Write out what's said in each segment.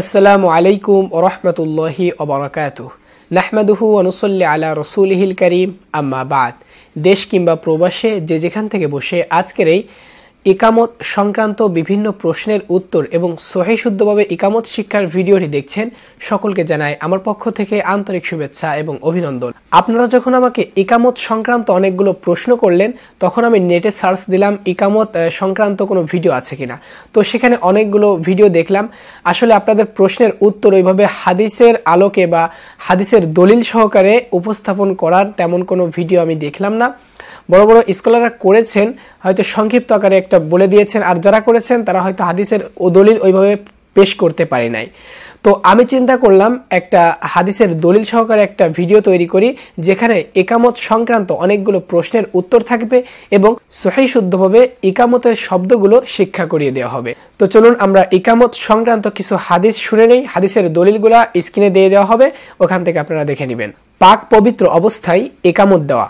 আসসালামু আলাইকুম ও রহমতুল্লাহি অবরাকাত নাহমাদুহু অনুসল্লি আলা ইহিল করিম আম্মা বাদ দেশ কিংবা প্রবাসে যে যেখান থেকে বসে আজকের এই ইকামত সংক্রান্ত বিভিন্ন প্রশ্নের উত্তর এবং সহি শুদ্ধভাবে ইকামত শিক্ষার ভিডিওটি দেখছেন সকলকে জানায় আমার পক্ষ থেকে আন্তরিক শুভেচ্ছা এবং অভিনন্দন আপনারা যখন আমাকে ইকামত সংক্রান্ত অনেকগুলো প্রশ্ন করলেন তখন আমি নেটে সার্চ দিলাম ইকামত সংক্রান্ত কোনো ভিডিও আছে কিনা তো সেখানে অনেকগুলো ভিডিও দেখলাম আসলে আপনাদের প্রশ্নের উত্তর ওইভাবে হাদিসের আলোকে বা হাদিসের দলিল সহকারে উপস্থাপন করার তেমন কোনো ভিডিও আমি দেখলাম না বড় বড় স্কলাররা করেছেন হয়তো সংক্ষিপ্ত আকারে একটা বলে দিয়েছেন আর যারা করেছেন তারা হয়তো হাদিসের দলিল ওইভাবে পেশ করতে পারে নাই তো আমি চিন্তা করলাম একটা হাদিসের দলিল সহকারে একটা ভিডিও তৈরি করি যেখানে একামত সংক্রান্ত অনেকগুলো প্রশ্নের উত্তর থাকবে এবং সহি শুদ্ধভাবে একামতের শব্দগুলো শিক্ষা করিয়ে দেওয়া হবে তো চলুন আমরা একামত সংক্রান্ত কিছু হাদিস শুনে নেই হাদিসের দলিলগুলা স্ক্রিনে দিয়ে দেওয়া হবে ওখান থেকে আপনারা দেখে নেবেন পাক পবিত্র অবস্থায় একামত দেওয়া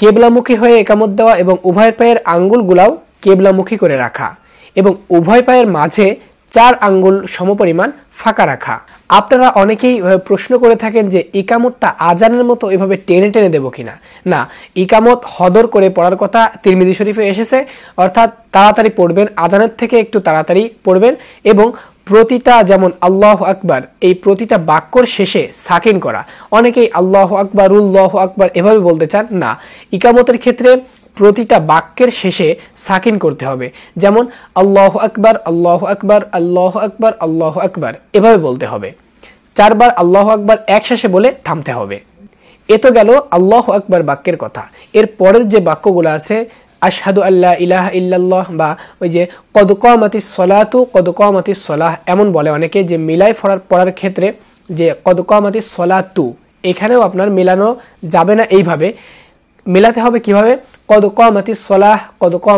কেবলামুখী হয়ে একামত দেওয়া এবং উভয় পায়ের আঙ্গুলগুলাও কেবলামুখী করে রাখা এবং উভয় পায়ের মাঝে চার আঙ্গুল সমপরিমাণ ফাঁকা রাখা আপনারা অনেকেই প্রশ্ন করে থাকেন যে ইকামতটা আজানের মতো এভাবে টেনে টেনে দেবো কিনা না ইকামত হদর করে পড়ার কথা তিরমিদি শরীফে এসেছে অর্থাৎ তাড়াতাড়ি পড়বেন আজানের থেকে একটু তাড়াতাড়ি পড়বেন এবং প্রতিটা যেমন আল্লাহ আকবার এই প্রতিটা বাক্যর শেষে সাকিন করা অনেকেই আল্লাহ আকবর উল্লাহ আকবার এভাবে বলতে চান না ইকামতের ক্ষেত্রে প্রতিটা বাক্যের শেষে সাকিন করতে হবে যেমন আল্লাহ আকবার আল্লাহ আকবার আল্লাহ আকবার আল্লাহ আকবার এভাবে বলতে হবে চারবার আল্লাহ আকবার এক শেষে বলে থামতে হবে এ তো গেল আল্লাহ আকবার বাক্যের কথা এর পরের যে বাক্যগুলো আছে আশহাদু আল্লাহ ইলাহ ইল্লাল্লাহ বা ওই যে তু সলাতু মাতি সলাহ এমন বলে অনেকে যে মিলাই ফরার পড়ার ক্ষেত্রে যে কদকমাতি সলাতু এখানেও আপনার মেলানো যাবে না এইভাবে মেলাতে হবে কিভাবে মাতি সলাহ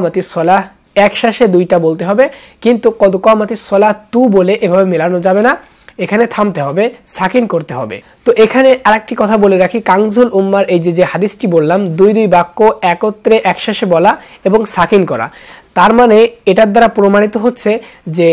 মাতি সলাহ এক দুইটা বলতে হবে কিন্তু কদকমাতি সলাতু বলে এভাবে মেলানো যাবে না এখানে থামতে হবে সাকিন করতে হবে তো এখানে আরেকটি কথা বলে রাখি কাংজুল উম্মার এই যে যে হাদিসটি বললাম দুই দুই বাক্য একত্রে একশেষে বলা এবং সাকিন করা তার মানে এটার দ্বারা প্রমাণিত হচ্ছে যে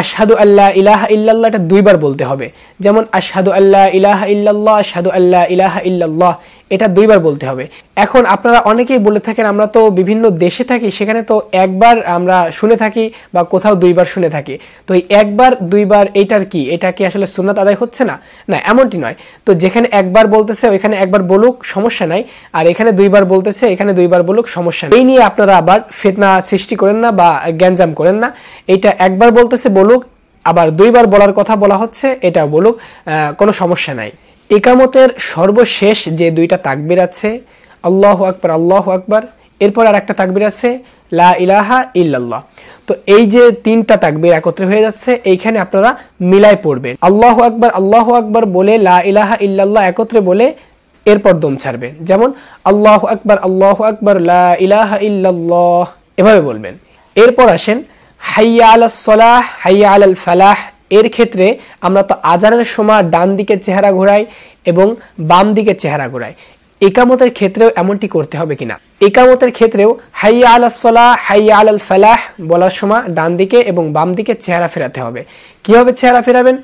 আসাদু আল্লাহ ইলাহা ইল্লাল্লাহটা দুইবার বলতে হবে যেমন আশহাদু আল্লাহ ইলাহা ইল্লাল্লাহ সাদু আল্লাহ ইলাহা ইল্লাল্লাহ এটা দুইবার বলতে হবে এখন আপনারা অনেকেই বলে থাকেন আমরা তো বিভিন্ন দেশে থাকি সেখানে তো একবার আমরা শুনে থাকি বা কোথাও দুইবার শুনে থাকি তো এই একবার দুইবার এটার কি এটা কি আসলে সুন্নাত আদায় হচ্ছে না না এমনটি নয় তো যেখানে একবার বলতেছে ওইখানে একবার বলুক সমস্যা নাই আর এখানে দুইবার বলতেছে এখানে দুইবার বলুক সমস্যা নেই এই নিয়ে আপনারা আবার ফেতনা সৃষ্টি করেন না বা গ্যাঞ্জাম করেন না এটা একবার বলতেছে বলুক আবার দুইবার বলার কথা বলা হচ্ছে এটা বলুক কোনো সমস্যা নাই একামতের সর্বশেষ যে দুইটা তাকবির আছে আল্লাহ আকবর আল্লাহ আকবর এরপর আর একটা তাকবির আছে লা ইলাহা ইল্লাল্লাহ তো এই যে তিনটা তাকবির একত্রে হয়ে যাচ্ছে এইখানে আপনারা মিলায় পড়বেন আল্লাহ আকবর আল্লাহ আকবর বলে লা ইলাহা ইল্লাল্লাহ একত্রে বলে এরপর দম ছাড়বেন যেমন আল্লাহ আকবর আল্লাহ আকবর লা ইলাহা ইল্লাল্লাহ এভাবে বলবেন এরপর আসেন হাইয়া আল সলাহ হাইয়া আল ফালাহ এর ক্ষেত্রে আমরা তো আজানের সময় ডান দিকে চেহারা ঘোরাই এবং বাম দিকে চেহারা ঘোরাই একামতের ক্ষেত্রেও এমনটি করতে হবে কিনা একামতের ক্ষেত্রেও হাইয়া আল সলাহ হাইয়া আল ফালাহ বলার সময় ডান দিকে এবং বাম দিকে চেহারা ফেরাতে হবে কীভাবে চেহারা ফেরাবেন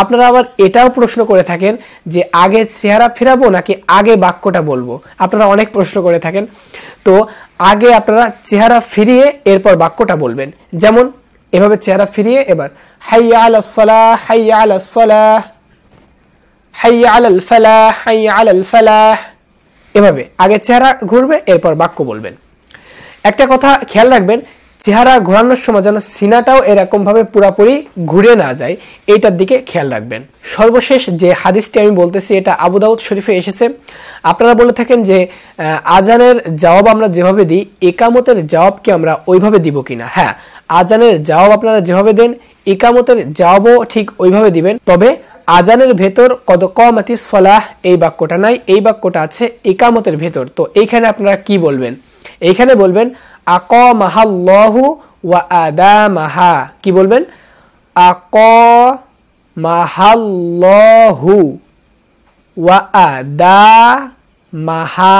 আপনারা আবার এটাও প্রশ্ন করে থাকেন যে আগে চেহারা ফেরাবো নাকি আগে বাক্যটা বলবো আপনারা অনেক প্রশ্ন করে থাকেন তো আগে আপনারা চেহারা ফিরিয়ে এরপর বাক্যটা বলবেন যেমন এভাবে চেহারা ফিরিয়ে এবার হাইয়া আল সলাহ হাইয়া আল সলাহ হাইয়া আল ফালাহ হাইয়া আল ফালাহ এভাবে আগে চেহারা ঘুরবে এরপর বাক্য বলবেন একটা কথা খেয়াল রাখবেন চেহারা ঘোরানোর সময় যেন সিনাটাও এরকমভাবে পুরাপুরি ঘুরে না যায় এইটার দিকে খেয়াল রাখবেন সর্বশেষ যে হাদিসটি আমি বলতেছি এটা আবু শরীফে এসেছে আপনারা বলে থাকেন যে আজানের জবাব আমরা যেভাবে দিই একামতের জবাবকে আমরা ওইভাবে দিব কিনা হ্যাঁ আজানের জবাব আপনারা যেভাবে দেন একামতের জবাবও ঠিক ওইভাবে দিবেন তবে আজানের ভেতর কদ কমাতি সলাহ এই বাক্যটা নাই এই বাক্যটা আছে একামতের ভেতর তো এইখানে আপনারা কি বলবেন এইখানে বলবেন আক মাহাল্লহু ওয়া আদা মাহা কি বলবেন আক মাহাল্লহু ওয়া আদা মাহা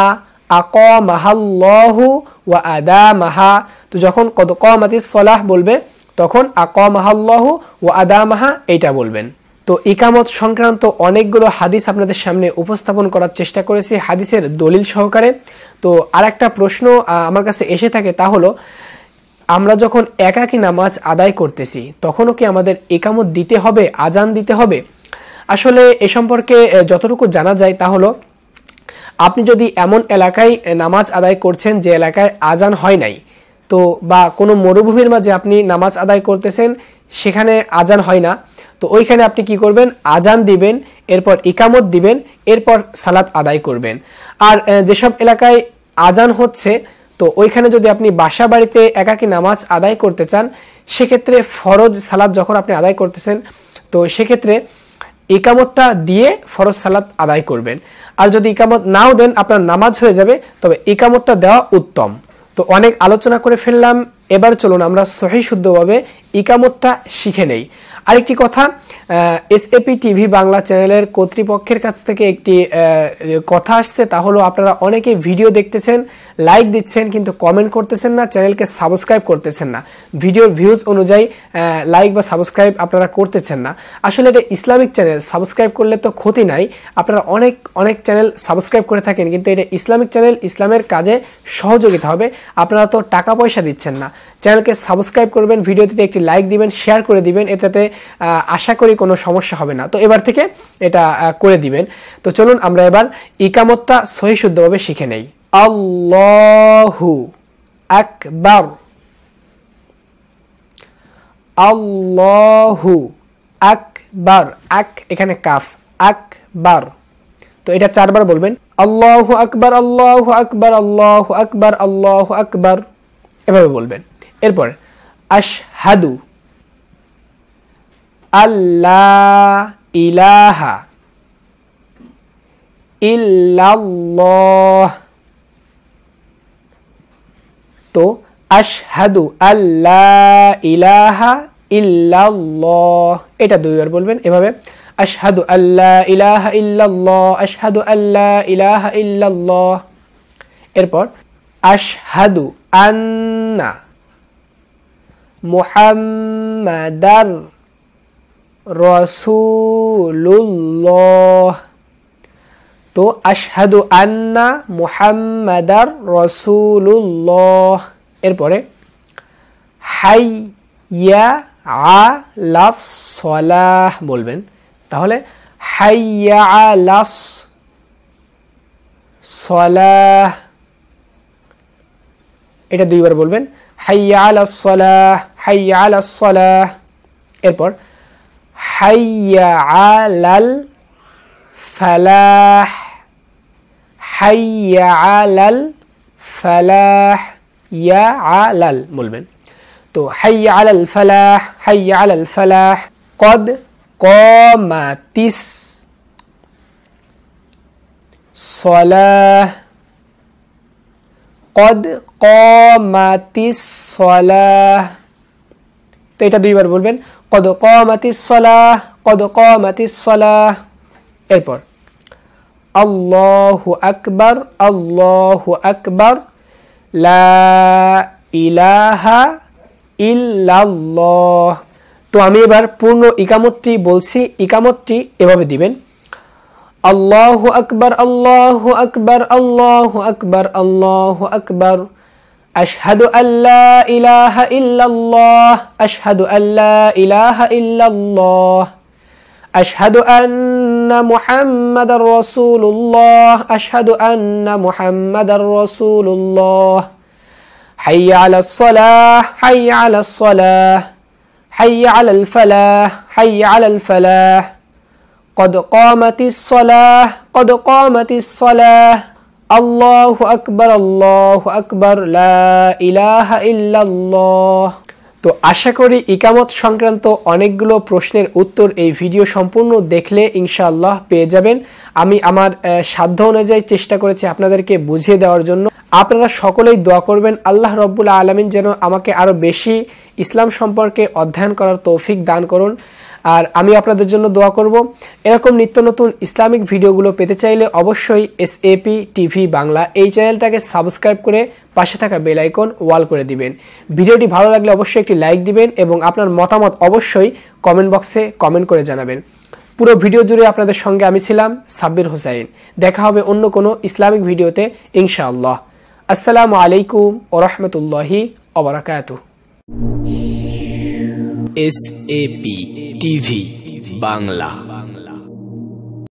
আক মাহাল্লহু ওয়া আদা মাহা তো যখন কদ কমাতি সলাহ বলবে তখন আক মাহাল্লহু ওয়া আদা মাহা এইটা বলবেন তো ইকামত সংক্রান্ত অনেকগুলো হাদিস আপনাদের সামনে উপস্থাপন করার চেষ্টা করেছি হাদিসের দলিল সহকারে তো আর একটা প্রশ্ন আমার কাছে এসে থাকে তা হলো আমরা যখন একাকি নামাজ আদায় করতেছি তখনও কি আমাদের একামত দিতে হবে আজান দিতে হবে আসলে এ সম্পর্কে যতটুকু জানা যায় তা হলো আপনি যদি এমন এলাকায় নামাজ আদায় করছেন যে এলাকায় আজান হয় নাই তো বা কোনো মরুভূমির মাঝে আপনি নামাজ আদায় করতেছেন সেখানে আজান হয় না তো ওইখানে আপনি কি করবেন আজান দিবেন এরপর ইকামত দিবেন এরপর সালাত আদায় করবেন আর যেসব এলাকায় আজান হচ্ছে তো ওইখানে যদি আপনি বাসা বাড়িতে একাকি নামাজ আদায় করতে চান সেক্ষেত্রে ফরজ সালাদ যখন আপনি আদায় করতেছেন তো সেক্ষেত্রে ইকামতটা দিয়ে ফরজ সালাদ আদায় করবেন আর যদি ইকামত নাও দেন আপনার নামাজ হয়ে যাবে তবে ইকামতটা দেওয়া উত্তম তো অনেক আলোচনা করে ফেললাম এবার চলুন আমরা সহি শুদ্ধভাবে ইকামতটা শিখে নেই আরেকটি কথা এসএপি টিভি বাংলা চ্যানেলের কর্তৃপক্ষের কাছ থেকে একটি কথা আসছে তা হলো আপনারা অনেকে ভিডিও দেখতেছেন লাইক দিচ্ছেন কিন্তু কমেন্ট করতেছেন না চ্যানেলকে সাবস্ক্রাইব করতেছেন না ভিডিওর ভিউজ অনুযায়ী লাইক বা সাবস্ক্রাইব আপনারা করতেছেন না আসলে এটা ইসলামিক চ্যানেল সাবস্ক্রাইব করলে তো ক্ষতি নাই আপনারা অনেক অনেক চ্যানেল সাবস্ক্রাইব করে থাকেন কিন্তু এটা ইসলামিক চ্যানেল ইসলামের কাজে সহযোগিতা হবে আপনারা তো টাকা পয়সা দিচ্ছেন না চ্যানেলকে সাবস্ক্রাইব করবেন ভিডিওটিতে একটি লাইক দিবেন শেয়ার করে দিবেন এটাতে আশা করি কোনো সমস্যা হবে না তো এবার থেকে এটা করে দিবেন তো চলুন আমরা এবার ইকামতটা সহি শুদ্ধভাবে শিখে নেই আল্লাহু আকবর আল্লাহু আকবার আক এখানে কাফ আকবার তো এটা চারবার বলবেন আল্লাহু আকবার আল্লাহু আকবার আল্লাহু আকবার আল্লাহু আকবার এভাবে বলবেন এরপর আশহাদু আল্লাহ ইলাহা ইল্লাল্লাহ তো আশহাদু আল্লাহ ইলাহা ইল্লাল্লাহ এটা দুইবার বলবেন এভাবে আশহাদু আল্লাহ ইলাহা ইল্লাল্লাহ আশহাদু আল্লাহ ইলাহা ইল্লাল্লাহ এরপর আশহাদু আন্না মুহাম্মাদার রসুল্লাহ তো আশহাদু আন্না মুহাম্মাদার রসুল্লাহ এরপরে হাই ইয়া আলাস সলাহ বলবেন তাহলে হাইয়া আলাস সলাহ এটা দুইবার বলবেন হাইয়া আলাস সলাহ হাইয়া আলাস সালাহ এরপর হাইয়া আলাল ফালাহ হাইয়া আলাল ফালাহ ইয়া আলাল বলবেন তো হাইয়া আলাল ফালাহ হাইয়া আলাল ফালাহ কদ কমাতিস সলাহ قد قامت الصلاة তো এটা দুইবার বলবেন কদ কমাতি সলাহ কদ কমাতি সলাহ এরপর আল্লাহু আকবার আল্লাহু আকবার লা ইলাহা ইল্লাল্লাহ তো আমি এবার পূর্ণ ইকামতটি বলছি ইকামতটি এভাবে দিবেন আল্লাহু আকবার আল্লাহু আকবার আল্লাহু আকবার আল্লাহু আকবার أشهد أن لا إله إلا الله أشهد أن لا إله إلا الله أشهد أن محمد رسول الله أشهد أن محمد رسول الله حي على الصلاة حي على الصلاة حي على الفلاح حي على الفلاح قد قامت الصلاة قد قامت الصلاة আল্লাহ আকবর আল্লাহ আকবর ইলাহা ইল্লাল্লাহ তো আশা করি ইকামত সংক্রান্ত অনেকগুলো প্রশ্নের উত্তর এই ভিডিও সম্পূর্ণ দেখলে ইনশাআল্লাহ পেয়ে যাবেন আমি আমার সাধ্য অনুযায়ী চেষ্টা করেছি আপনাদেরকে বুঝিয়ে দেওয়ার জন্য আপনারা সকলেই দোয়া করবেন আল্লাহ রব্বুল আলমিন যেন আমাকে আরও বেশি ইসলাম সম্পর্কে অধ্যয়ন করার তৌফিক দান করুন আর আমি আপনাদের জন্য দোয়া করব এরকম নিত্য নতুন ইসলামিক ভিডিওগুলো পেতে চাইলে অবশ্যই এস এপি টিভি বাংলা এই চ্যানেলটাকে সাবস্ক্রাইব করে পাশে থাকা বেল আইকন ওয়াল করে দিবেন ভিডিওটি ভালো লাগলে অবশ্যই একটি লাইক দিবেন এবং আপনার মতামত অবশ্যই কমেন্ট বক্সে কমেন্ট করে জানাবেন পুরো ভিডিও জুড়ে আপনাদের সঙ্গে আমি ছিলাম সাব্বির হুসাইন দেখা হবে অন্য কোনো ইসলামিক ভিডিওতে ইনশাআল্লাহ আসসালামু আলাইকুম ও রহমতুল্লাহি অবরাকাত S A P TV Bangla